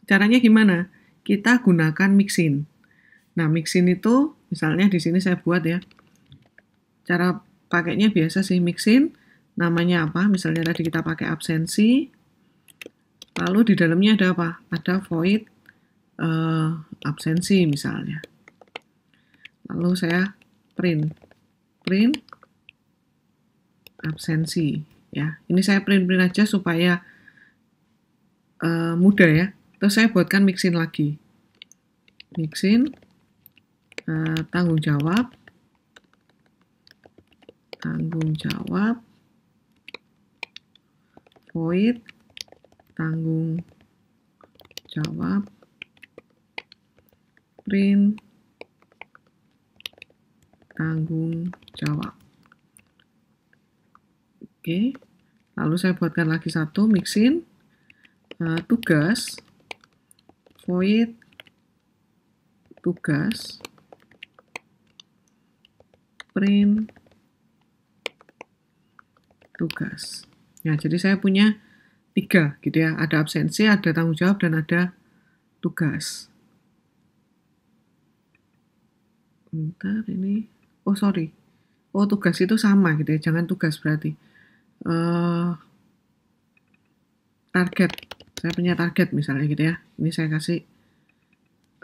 caranya gimana? Kita gunakan mixin. Nah, mixin itu misalnya di sini saya buat ya. Cara pakainya biasa sih mixin namanya apa, misalnya tadi kita pakai absensi, lalu di dalamnya ada apa? Ada void uh, absensi misalnya. Lalu saya print, print absensi ya. Ini saya print-print aja supaya uh, mudah ya. Terus saya buatkan mixin lagi. Mixin uh, eh, tanggung jawab tanggung jawab void tanggung jawab print tanggung jawab oke lalu saya buatkan lagi satu mixin uh, eh, tugas void tugas print tugas Ya, jadi saya punya tiga gitu ya. Ada absensi, ada tanggung jawab, dan ada tugas. Bentar ini, oh sorry. Oh tugas itu sama gitu ya, jangan tugas berarti. Uh, target, saya punya target misalnya gitu ya. Ini saya kasih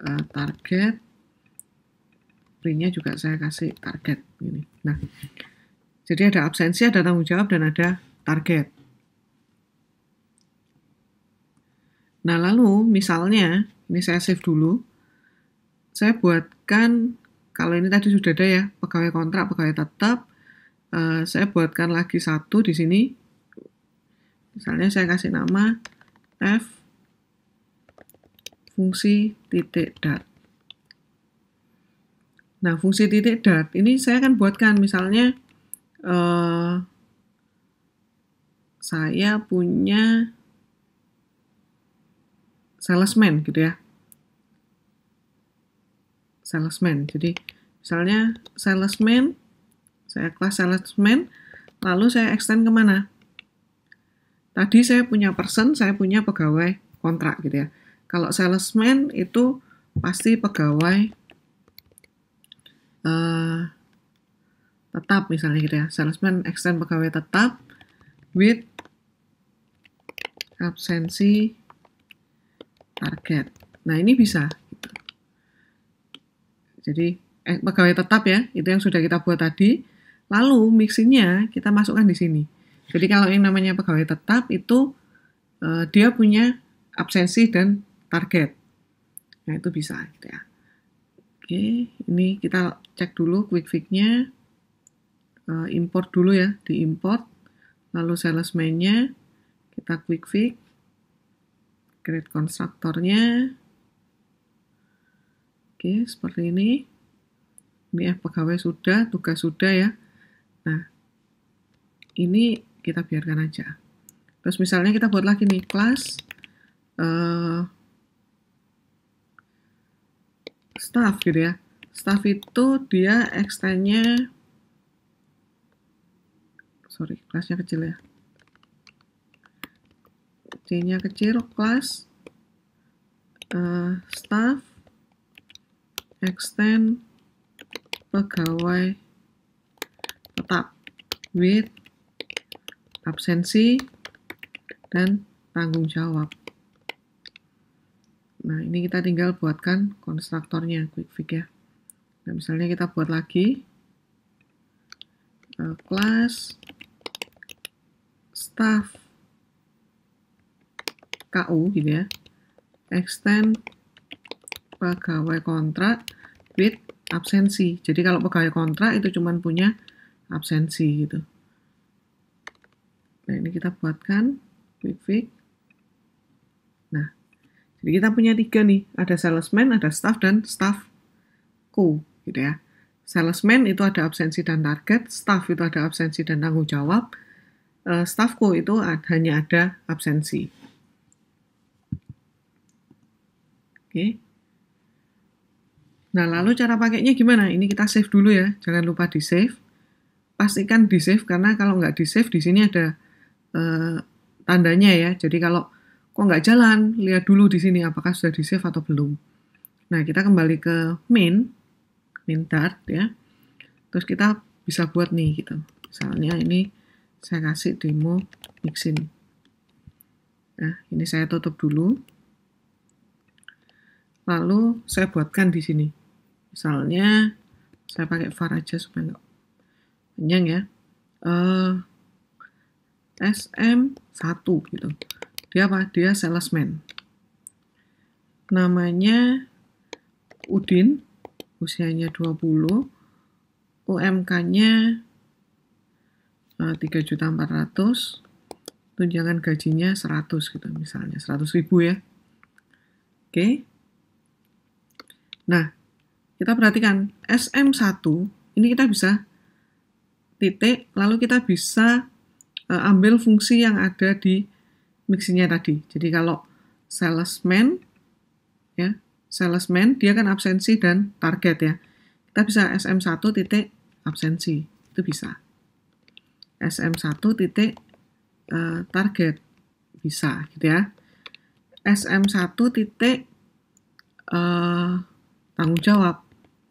uh, target, printnya juga saya kasih target. Gini. Nah, jadi ada absensi, ada tanggung jawab, dan ada target. Nah, lalu misalnya, ini saya save dulu, saya buatkan, kalau ini tadi sudah ada ya, pegawai kontrak, pegawai tetap, eh, saya buatkan lagi satu di sini, misalnya saya kasih nama F fungsi titik dat. Nah, fungsi titik dat ini saya akan buatkan misalnya eh, saya punya salesman gitu ya. Salesman. Jadi misalnya salesman, saya kelas salesman, lalu saya extend kemana? Tadi saya punya person, saya punya pegawai kontrak gitu ya. Kalau salesman itu pasti pegawai uh, tetap misalnya gitu ya. Salesman extend pegawai tetap with absensi target. Nah, ini bisa. Gitu. Jadi, eh, pegawai tetap ya, itu yang sudah kita buat tadi. Lalu, mixingnya kita masukkan di sini. Jadi, kalau yang namanya pegawai tetap itu eh, dia punya absensi dan target. Nah, itu bisa gitu ya. Oke, ini kita cek dulu quick fix-nya. Eh, import dulu ya, di import. Lalu salesman-nya kita quick fix create konstruktornya oke seperti ini ini ya pegawai sudah tugas sudah ya nah ini kita biarkan aja terus misalnya kita buat lagi nih kelas uh, staff gitu ya staff itu dia extendnya sorry kelasnya kecil ya C-nya kecil, class, uh, eh, staff, extend, pegawai tetap, with, absensi, dan tanggung jawab. Nah, ini kita tinggal buatkan konstruktornya, quick fix ya. Nah, misalnya kita buat lagi, uh, eh, class, staff, KU gitu ya extend pegawai kontrak with absensi jadi kalau pegawai kontrak itu cuma punya absensi gitu nah ini kita buatkan quick fix nah jadi kita punya tiga nih ada salesman ada staff dan staff ku gitu ya salesman itu ada absensi dan target staff itu ada absensi dan tanggung jawab uh, eh, staff ku itu hanya ada absensi Oke. Nah, lalu cara pakainya gimana? Ini kita save dulu ya. Jangan lupa di save. Pastikan di save karena kalau nggak di save di sini ada eh, tandanya ya. Jadi kalau kok nggak jalan, lihat dulu di sini apakah sudah di save atau belum. Nah, kita kembali ke main, main dart ya. Terus kita bisa buat nih gitu. Misalnya ini saya kasih demo mixin. Nah, ini saya tutup dulu lalu saya buatkan di sini. Misalnya saya pakai var aja supaya nggak panjang ya. Uh, eh, SM1 gitu. Dia apa? Dia salesman. Namanya Udin, usianya 20, UMK-nya 3.400, tunjangan gajinya 100 gitu misalnya, 100 ribu ya. Oke, okay. Nah, kita perhatikan SM1 ini kita bisa titik lalu kita bisa uh, ambil fungsi yang ada di mixingnya tadi. Jadi kalau salesman ya, salesman dia kan absensi dan target ya. Kita bisa SM1 titik absensi. Itu bisa. SM1 titik uh, target bisa gitu ya. SM1 titik uh, tanggung jawab.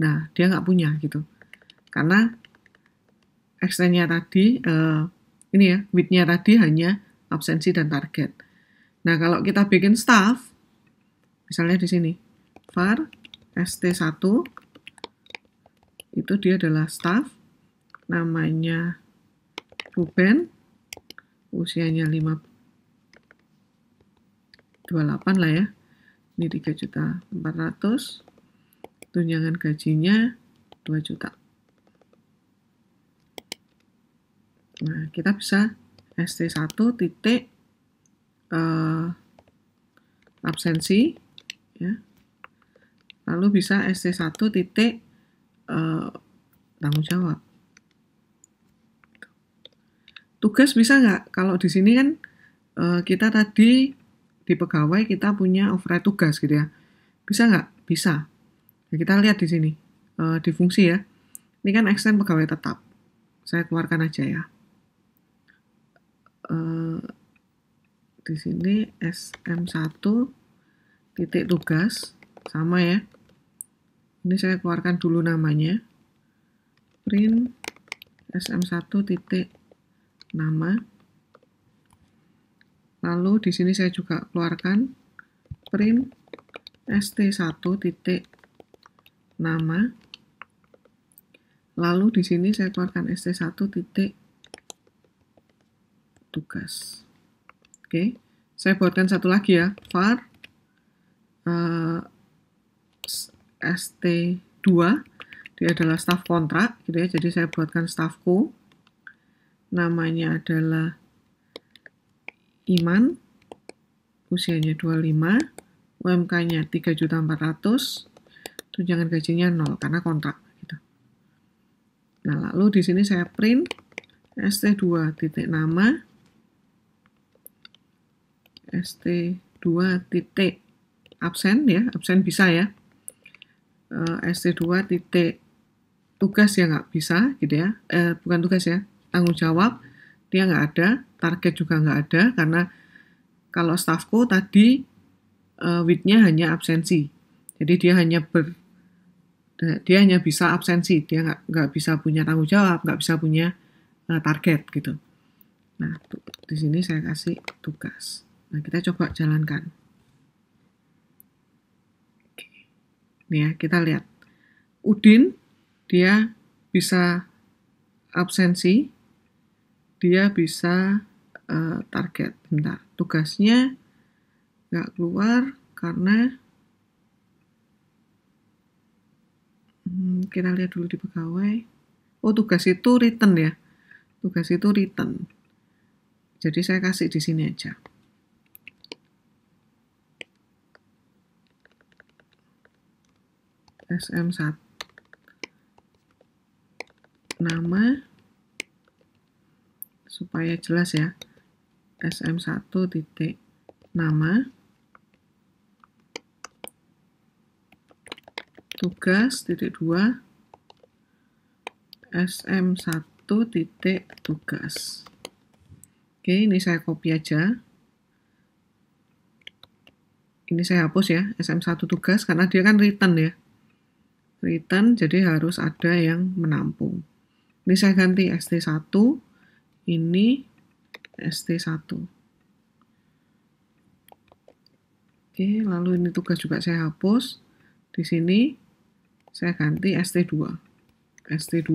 Nah, dia nggak punya gitu. Karena extend-nya tadi, uh, ini ya, width-nya tadi hanya absensi dan target. Nah, kalau kita bikin staff, misalnya di sini, var st1, itu dia adalah staff, namanya Ruben, usianya 5, 28 lah ya, ini 3.400 tunjangan gajinya 2 juta. Nah, kita bisa ST1 titik uh, absensi ya. Lalu bisa ST1 titik uh, tanggung jawab. Tugas bisa nggak? Kalau di sini kan uh, kita tadi di pegawai kita punya override tugas gitu ya. Bisa nggak? Bisa Nah, kita lihat di sini, uh, di fungsi ya. Ini kan extend pegawai tetap. Saya keluarkan aja ya. Uh, di sini SM1 titik tugas sama ya. Ini saya keluarkan dulu namanya. Print SM1 titik nama. Lalu di sini saya juga keluarkan print ST1 titik nama. Lalu di sini saya keluarkan ST1 titik tugas. Oke, saya buatkan satu lagi ya, var uh, eh, ST2 dia adalah staff kontrak gitu ya. Jadi saya buatkan staffku namanya adalah Iman usianya 25, UMK-nya 3.400 tunjangan gajinya nol karena kontrak. Gitu. Nah, lalu di sini saya print ST2 titik nama, ST2 titik absen ya, absen bisa ya, eh, ST2 titik tugas ya nggak bisa gitu ya, e, bukan tugas ya, tanggung jawab dia nggak ada, target juga nggak ada karena kalau staffku tadi e, eh, width hanya absensi. Jadi dia hanya ber, Eh, dia hanya bisa absensi dia nggak nggak bisa punya tanggung jawab nggak bisa punya uh, target gitu nah di sini saya kasih tugas nah kita coba jalankan Nih ya kita lihat Udin dia bisa absensi dia bisa uh, target bentar tugasnya nggak keluar karena Hmm, kita lihat dulu di pegawai. Oh, tugas itu written ya. Tugas itu written. Jadi saya kasih di sini aja. SM1 nama supaya jelas ya SM1 titik nama tugas titik dua sm1 titik tugas oke ini saya copy aja ini saya hapus ya sm1 tugas karena dia kan return ya return jadi harus ada yang menampung ini saya ganti st1 ini st1 oke lalu ini tugas juga saya hapus di sini saya ganti ST2 ST2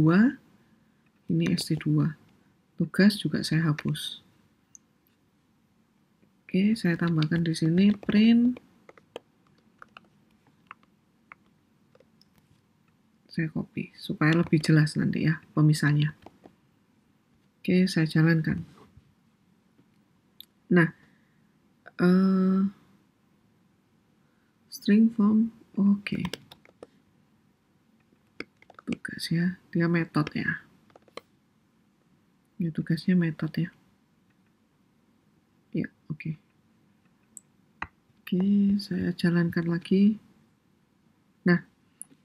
ini ST2 tugas juga saya hapus oke saya tambahkan di sini print saya copy supaya lebih jelas nanti ya pemisahnya oke saya jalankan nah uh, string form oke okay tugas ya dia metode ya ya tugasnya metode ya ya oke okay. oke okay, saya jalankan lagi nah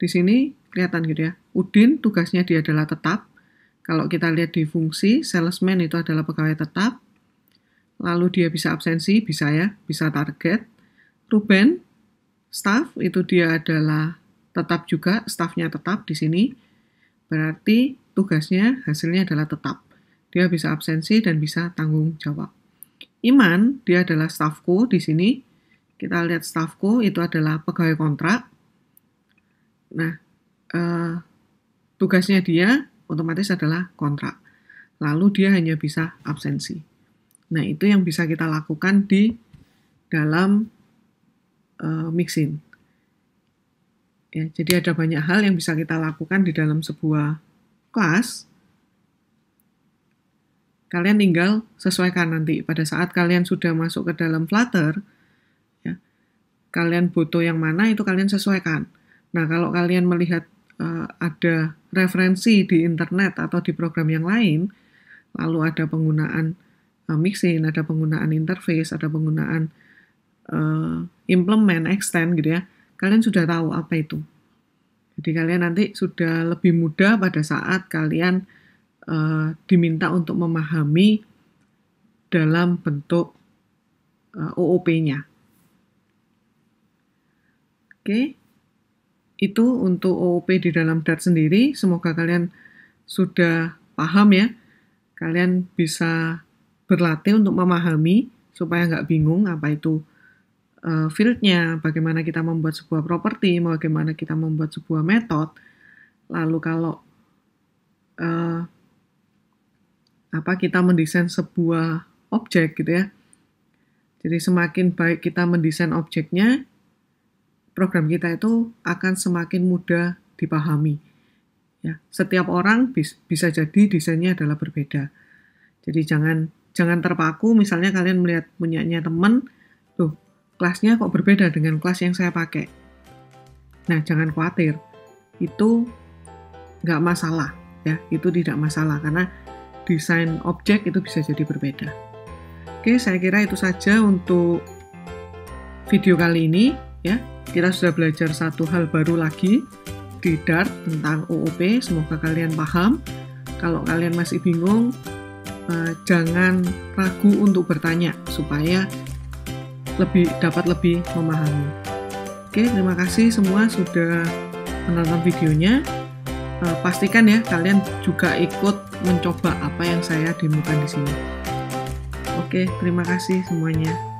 di sini kelihatan gitu ya Udin tugasnya dia adalah tetap kalau kita lihat di fungsi salesman itu adalah pegawai tetap lalu dia bisa absensi bisa ya bisa target Ruben staff itu dia adalah tetap juga, stafnya tetap di sini. Berarti tugasnya hasilnya adalah tetap. Dia bisa absensi dan bisa tanggung jawab. Iman, dia adalah stafku di sini. Kita lihat stafku itu adalah pegawai kontrak. Nah, eh, tugasnya dia otomatis adalah kontrak. Lalu dia hanya bisa absensi. Nah, itu yang bisa kita lakukan di dalam eh, mixing. Ya, jadi ada banyak hal yang bisa kita lakukan di dalam sebuah kelas. Kalian tinggal sesuaikan nanti pada saat kalian sudah masuk ke dalam Flutter, ya, kalian butuh yang mana itu kalian sesuaikan. Nah, kalau kalian melihat uh, ada referensi di internet atau di program yang lain, lalu ada penggunaan uh, eh, mixin, ada penggunaan interface, ada penggunaan uh, implement, extend gitu ya kalian sudah tahu apa itu. Jadi kalian nanti sudah lebih mudah pada saat kalian uh, diminta untuk memahami dalam bentuk uh, eh, OOP-nya. Oke, itu untuk OOP di dalam DART sendiri. Semoga kalian sudah paham ya. Kalian bisa berlatih untuk memahami supaya nggak bingung apa itu uh, fieldnya, bagaimana kita membuat sebuah properti, bagaimana kita membuat sebuah metode. Lalu kalau uh, apa kita mendesain sebuah objek gitu ya. Jadi semakin baik kita mendesain objeknya, program kita itu akan semakin mudah dipahami. Ya, setiap orang bis, bisa jadi desainnya adalah berbeda. Jadi jangan jangan terpaku misalnya kalian melihat punyanya teman kelasnya kok berbeda dengan kelas yang saya pakai. Nah, jangan khawatir, itu nggak masalah ya, itu tidak masalah karena desain objek itu bisa jadi berbeda. Oke, saya kira itu saja untuk video kali ini ya. Kita sudah belajar satu hal baru lagi di Dart tentang OOP, semoga kalian paham. Kalau kalian masih bingung, eh, jangan ragu untuk bertanya supaya lebih dapat lebih memahami. Oke, terima kasih semua sudah menonton videonya. E, pastikan ya kalian juga ikut mencoba apa yang saya demokan di sini. Oke, terima kasih semuanya.